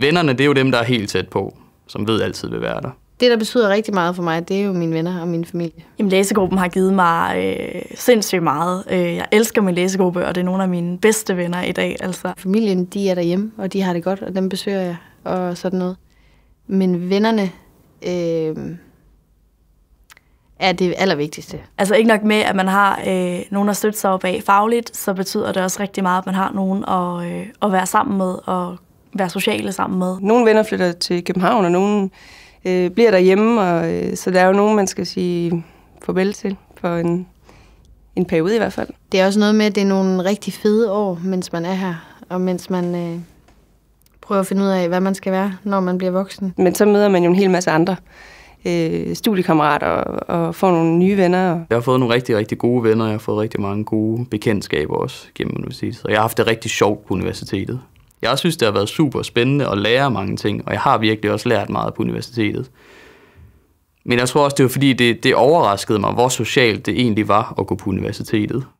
Vennerne, det er jo dem, der er helt tæt på, som ved altid vil være der. Det, der betyder rigtig meget for mig, det er jo mine venner og min familie. Jamen, læsegruppen har givet mig øh, sindssygt meget. Øh, jeg elsker min læsegruppe, og det er nogle af mine bedste venner i dag. Altså. Familien, de er derhjemme, og de har det godt, og dem besøger jeg, og sådan noget. Men vennerne, øh, er det allervigtigste. Altså ikke nok med, at man har øh, nogen at støtte sig op af fagligt, så betyder det også rigtig meget, at man har nogen at, øh, at være sammen med og være sociale sammen med. Nogle venner flytter til København, og nogle øh, bliver derhjemme, og, øh, så der er jo nogen, man skal sige farvel til for en, en periode i hvert fald. Det er også noget med, at det er nogle rigtig fede år, mens man er her, og mens man øh, prøver at finde ud af, hvad man skal være, når man bliver voksen. Men så møder man jo en hel masse andre øh, studiekammerater og, og får nogle nye venner. Jeg har fået nogle rigtig, rigtig gode venner, jeg har fået rigtig mange gode bekendtskaber også gennem universitetet, og jeg har haft det rigtig sjovt på universitetet. Jeg synes, det har været super spændende at lære mange ting, og jeg har virkelig også lært meget på universitetet. Men jeg tror også, det var fordi, det, det overraskede mig, hvor socialt det egentlig var at gå på universitetet.